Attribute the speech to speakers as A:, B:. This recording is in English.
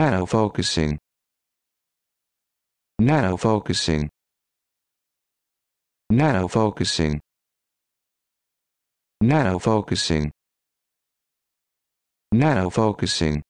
A: Now focusing. Now focusing. Now focusing. Now focusing. Now focusing.